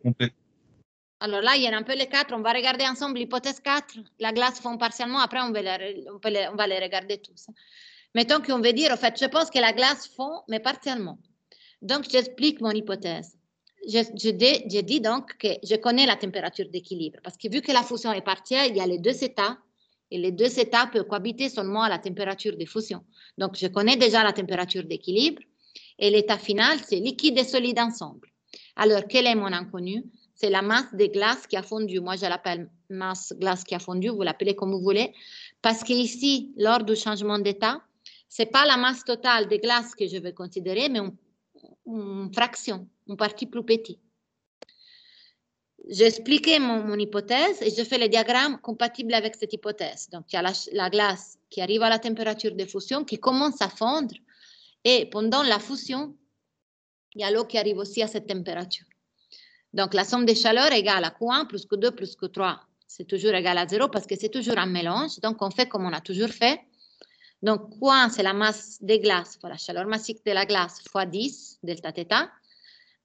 Alors là, il y en a un peu les quatre. On va regarder ensemble l'hypothèse 4. La glace fond partiellement. Après, on va les, regarder tous. Mettons qu'on veut dire, en fait, je pense que la glace fond, mais partiellement. Donc, j'explique mon hypothèse. Je, je, dis, donc que je connais la température d'équilibre parce que vu que la fusion est partielle, il y a les deux états et les deux états peuvent cohabiter seulement à la température de fusion. Donc, je connais déjà la température d'équilibre et l'état final, c'est liquide et solide ensemble. Alors, quel est mon inconnu C'est la masse des glaces qui a fondu. Moi, je l'appelle masse glace qui a fondu, vous l'appelez comme vous voulez, parce qu'ici, lors du changement d'état, c'est pas la masse totale des glaces que je vais considérer, mais une fraction, une partie plus petite j'ai expliqué mon, mon, hypothèse et je fais le diagramme compatible avec cette hypothèse. Donc, il y a la, glace qui arrive à la température de fusion, qui commence à fondre, et pendant la fusion, il y a l'eau qui arrive aussi à cette température. Donc, la somme des chaleurs égale à Q1 plus que 2 plus que 3 C'est toujours égal à 0 parce que c'est toujours un mélange. Donc, on fait comme on a toujours fait. Donc, Q1, c'est la masse des glaces fois la chaleur massique de la glace fois 10, delta θ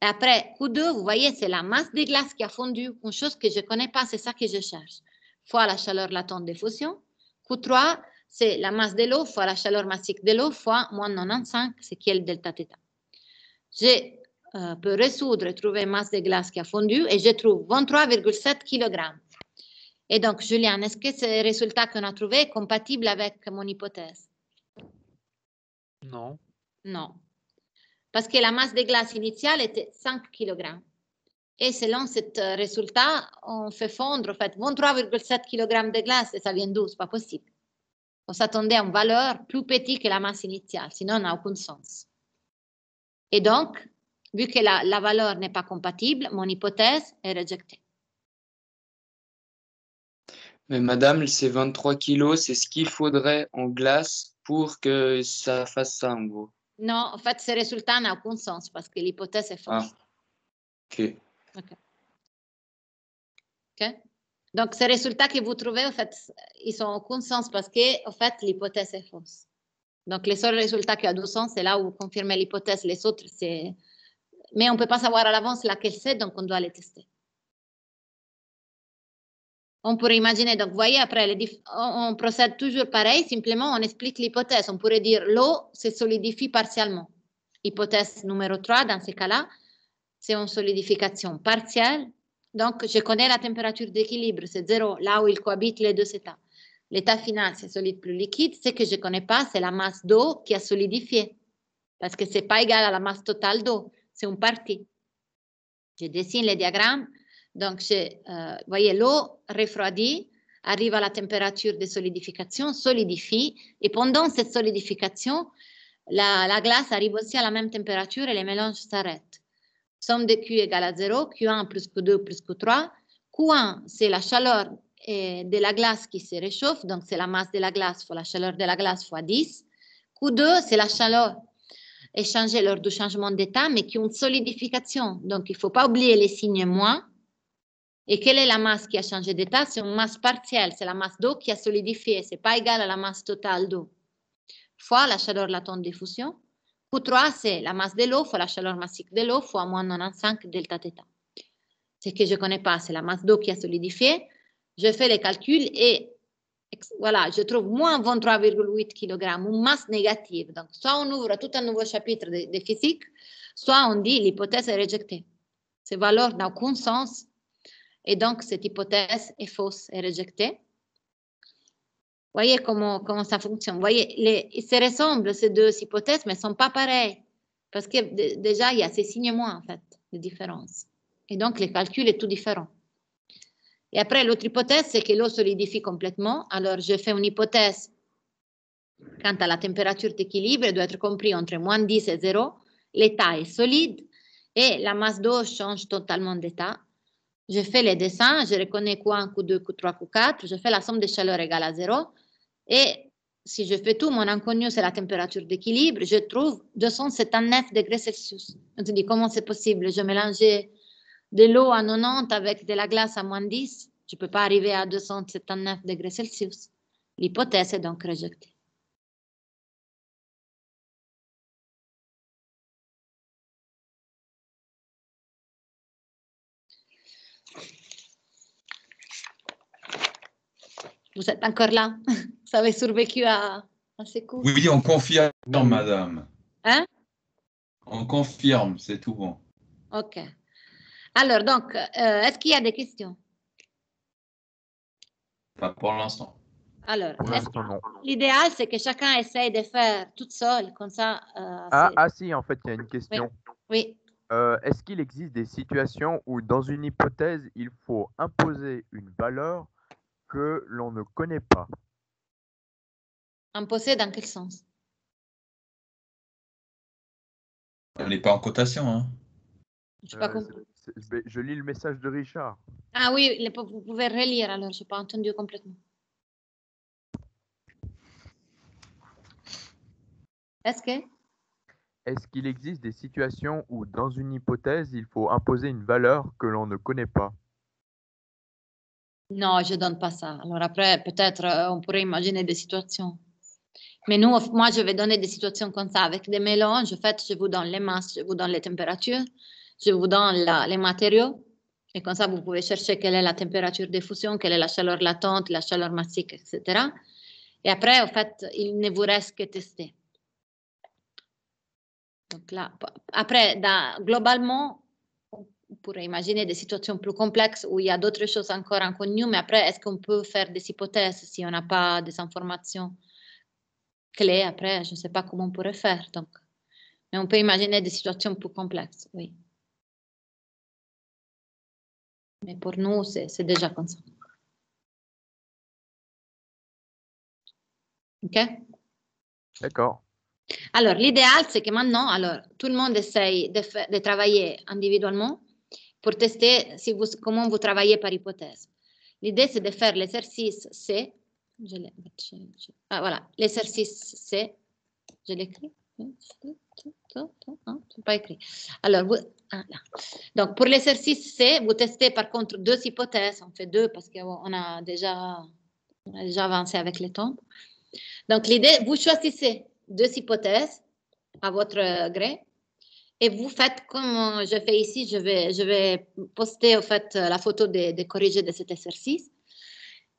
après, coup 2 vous voyez, c'est la masse de glace qui a fondu, une chose que je ne connais pas, c'est ça que je cherche, fois la chaleur latente de fusion. Coup 3 c'est la masse de l'eau fois la chaleur massique de l'eau fois moins 95, c'est qui est le delta θ. Je peux résoudre, trouver masse de glace qui a fondu et je trouve 23,7 kg. Et donc, Julien, est-ce que ce résultat qu'on a trouvé est compatible avec mon hypothèse Non. Non parce que la masse de glace initiale était 5 kg. Et selon ce euh, résultat, on fait fondre, en fait, 23,7 kg de glace et ça vient d'où n'est pas possible. On s'attendait à une valeur plus petite que la masse initiale, sinon on n'a aucun sens. Et donc, vu que la, la valeur n'est pas compatible, mon hypothèse est rejetée. Mais madame, ces 23 kg, c'est ce qu'il faudrait en glace pour que ça fasse ça en gros. Non, en fait, ce résultat n'a aucun sens parce que l'hypothèse est fausse. Ah. OK. OK. Donc, ces résultats que vous trouvez, en fait, ils n'ont aucun sens parce que, en fait, l'hypothèse est fausse. Donc, les seuls résultats qui ont du sens, c'est là où vous confirmez l'hypothèse. Les autres, c'est. Mais on ne peut pas savoir à l'avance laquelle c'est, donc on doit les tester. On pourrait imaginer, donc vous voyez, après, on, on procède toujours pareil, simplement on explique l'hypothèse. On pourrait dire l'eau se solidifie partiellement. Hypothèse numéro 3, dans ces cas-là, c'est une solidification partielle. Donc, je connais la température d'équilibre, c'est zéro, là où il cohabitent les deux états. L'état final, c'est solide plus liquide. Ce que je ne connais pas, c'est la masse d'eau qui a solidifié, parce que ce n'est pas égal à la masse totale d'eau, c'est une partie. Je dessine les diagrammes donc, vous euh, voyez, l'eau refroidit, arrive à la température de solidification, solidifie, et pendant cette solidification, la, glace arrive aussi à la même température et les mélanges s'arrêtent. Somme de Q égale à 0, Q1 plus Q2 plus Q3. Q1, c'est la chaleur de la glace qui se réchauffe, donc c'est la masse de la glace fois la chaleur de la glace fois 10. Q2, c'est la chaleur échangée lors du changement d'état, mais qui ont une solidification. Donc, il ne faut pas oublier les signes moins et quelle est la masse qui a changé d'état C'est une masse partielle, c'est la masse d'eau qui a solidifié, n'est pas égal à la masse totale d'eau, fois la chaleur latente de fusion. Q3, c'est la masse de l'eau fois la chaleur massique de l'eau fois moins 95 delta theta. Ce que je ne connais pas, c'est la masse d'eau qui a solidifié. Je fais les calculs et voilà, je trouve moins 23,8 kg, une masse négative. Donc, soit on ouvre tout un nouveau chapitre de, de physique, soit on dit l'hypothèse est rejetée. Ces valeurs n'ont aucun sens et donc, cette hypothèse est fausse et rejetée. Voyez comment, comment ça fonctionne. Voyez, les, ils se ressemblent, ces deux hypothèses, mais ne sont pas pareilles. Parce que déjà, il y a ces signes moins, en fait, de différence. Et donc, le calcul est tout différent. Et après, l'autre hypothèse, c'est que l'eau solidifie complètement. Alors, je fais une hypothèse quant à la température d'équilibre, elle doit être comprise entre moins 10 et 0. L'état est solide et la masse d'eau change totalement d'état je fais les dessins, je reconnais quoi, un coup 2, coup 3, coup 4, je fais la somme des chaleurs égale à zéro. Et si je fais tout, mon inconnu, c'est la température d'équilibre, je trouve 279 degrés Celsius. On se dit, comment c'est possible Je mélangeais de l'eau à 90 avec de la glace à moins 10, je ne peux pas arriver à 279 degrés Celsius. L'hypothèse est donc rejetée. Vous êtes encore là Vous avez survécu à, ces coups Oui, on confirme, madame. Hein On confirme, c'est tout bon. OK. Alors, donc, euh, est-ce qu'il y a des questions Pas pour l'instant. Alors, l'idéal, c'est que chacun essaye de faire tout seul. comme ça. Euh, ah, ah, si, en fait, il y a une question. Oui. Euh, est-ce qu'il existe des situations où, dans une hypothèse, il faut imposer une valeur que l'on ne connaît pas. Imposer dans quel sens On n'est pas en cotation. Hein. Euh, je, lis le message de Richard. Ah oui, vous pouvez relire alors, je n'ai pas entendu complètement. Est-ce que Est-ce qu'il existe des situations où, dans une hypothèse, il faut imposer une valeur que l'on ne connaît pas non, je donne pas ça. Alors après, peut-être, euh, on pourrait imaginer des situations. Mais nous, moi, je vais donner des situations comme ça, avec des mélanges. En fait, je vous donne les masses, je vous donne les températures, je vous donne les matériaux. Et comme ça, vous pouvez chercher quelle est la température de fusion, quelle est la chaleur latente, la chaleur massique, etc. Et après, en fait, il ne vous reste que tester. Donc là, après, globalement, pourrait imaginer des situations plus complexes où il y a d'autres choses encore inconnues, mais après, est-ce qu'on peut faire des hypothèses si on n'a pas des informations clés Après, je ne sais pas comment on pourrait faire. Donc. Mais on peut imaginer des situations plus complexes, oui. Mais pour nous, c'est déjà comme ça. OK D'accord. Alors, l'idéal, c'est que maintenant, tout le monde essaye de, de travailler individuellement pour tester si vous, comment vous travaillez par hypothèse. L'idée, c'est de faire l'exercice C. Je ah, voilà, l'exercice C. Je l'écris. Pas écrit. Alors, vous, ah, donc pour l'exercice C, vous testez par contre deux hypothèses. On fait deux parce qu'on a déjà, on a déjà avancé avec les temps. Donc l'idée, vous choisissez deux hypothèses à votre gré et vous faites comme je fais ici, je vais, je vais poster au fait euh, la photo de corriger de cet exercice.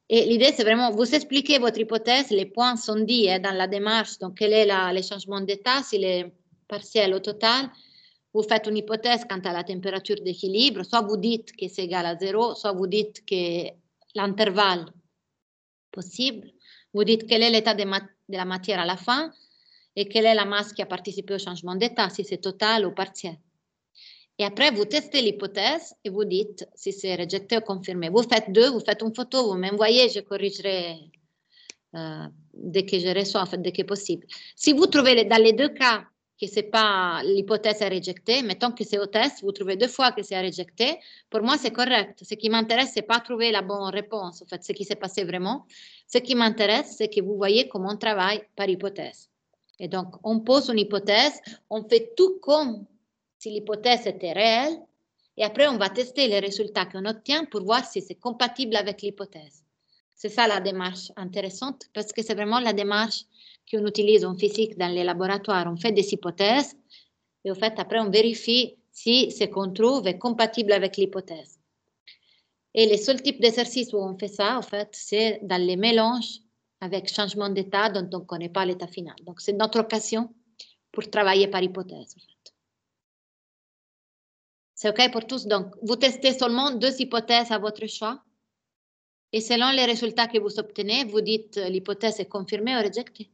Et l'idée, c'est vraiment, vous expliquez votre hypothèse, les points sont dits hein, dans la démarche, donc quel est la, le changement d'état, s'il est partiel ou total. Vous faites une hypothèse quant à la température d'équilibre, soit vous dites que c'est égal à zéro, soit vous dites que l'intervalle possible, vous dites quel est l'état de, de la matière à la fin, et quelle est la masse qui a participé au changement d'état, si c'est total ou partiel. Et après, vous testez l'hypothèse et vous dites si c'est rejeté ou confirmé. Vous faites deux, vous faites une photo, vous m'envoyez, je corrigerai euh, dès que je reçois, dès que possible. Si vous trouvez dans les deux cas que c'est pas l'hypothèse est rejetée, mettons que c'est au test, vous trouvez deux fois que c'est rejeté, pour moi c'est correct. Ce qui m'intéresse, c'est pas trouver la bonne réponse, en fait, ce qui s'est passé vraiment. Ce qui m'intéresse, c'est que vous voyez comment on travaille par hypothèse. Et donc, on pose une hypothèse, on fait tout comme si l'hypothèse était réelle, et après, on va tester les résultats qu'on obtient pour voir si c'est compatible avec l'hypothèse. C'est ça la démarche intéressante, parce que c'est vraiment la démarche qu'on utilise en physique dans les laboratoires. On fait des hypothèses, et au fait, après, on vérifie si ce qu'on trouve est compatible avec l'hypothèse. Et les seul types d'exercices où on fait ça, en fait, c'est dans les mélanges avec changement d'état dont on ne connaît pas l'état final. Donc, c'est notre occasion pour travailler par hypothèse. C'est OK pour tous. Donc, vous testez seulement deux hypothèses à votre choix. Et selon les résultats que vous obtenez, vous dites euh, l'hypothèse est confirmée ou rejetée.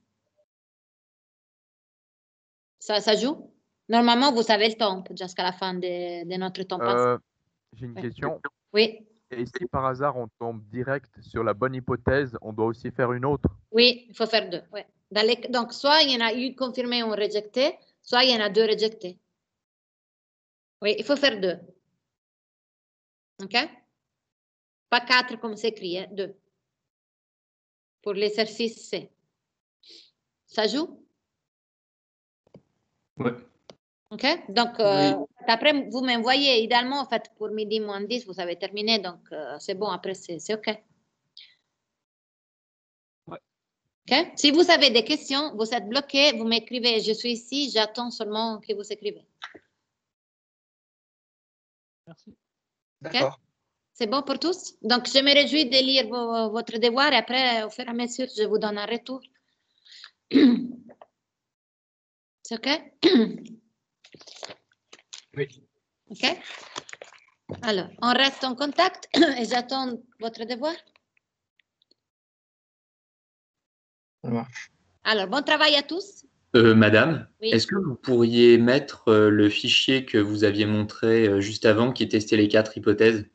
Ça, ça joue Normalement, vous avez le temps jusqu'à la fin de, notre temps euh, J'ai une question. Oui. Et si par hasard on tombe direct sur la bonne hypothèse, on doit aussi faire une autre Oui, il faut faire deux. Donc, soit il y en a une confirmée ou rejetée, soit il y en a deux rejetées. Oui, il faut faire deux. OK Pas quatre comme c'est écrit, hein, deux. Pour l'exercice C. Ça joue Oui. OK Donc, euh, après, vous m'envoyez idéalement, en fait, pour midi moins 10, vous avez terminé. Donc, euh, c'est bon, après, c'est OK. OK Si vous avez des questions, vous êtes bloqué, vous m'écrivez. Je suis ici, j'attends seulement que vous écrivez. Merci. D'accord. C'est bon pour tous Donc, je me réjouis de lire votre devoir et après, au fur et à mesure, je vous donne un retour. C'est OK OK Alors, on reste en contact et j'attends votre devoir. Alors, bon travail à tous. Euh, madame, est-ce que vous pourriez mettre euh, le fichier que vous aviez montré euh, juste avant qui testait les quatre hypothèses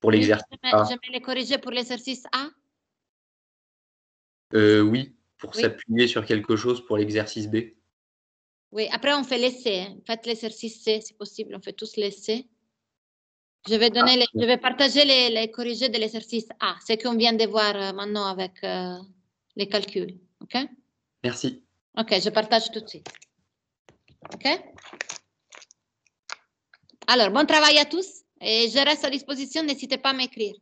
pour l'exercice A je vais les corriger pour l'exercice A Oui, pour s'appuyer sur quelque chose pour l'exercice B. Oui, après on fait l'essai. Hein. Faites l'exercice C si possible, on fait tous l'essai. Je vais, donner je vais partager les, les corrigés de l'exercice A, ce qu'on vient de voir euh, maintenant avec euh, les calculs. OK Merci. OK, je partage tout de suite. OK Alors, bon travail à tous et je reste à disposition. N'hésitez pas à m'écrire.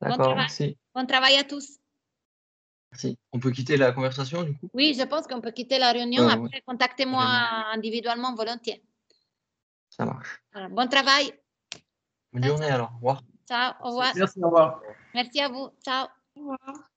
bon Bon travail à tous. On peut quitter la conversation du coup Oui, je pense qu'on peut quitter la réunion. Après, contactez-moi individuellement volontiers. Ça marche. bon travail. Bonne journée alors. Au revoir. Ciao, au revoir. Merci, au revoir. Merci à vous. Ciao. Au revoir.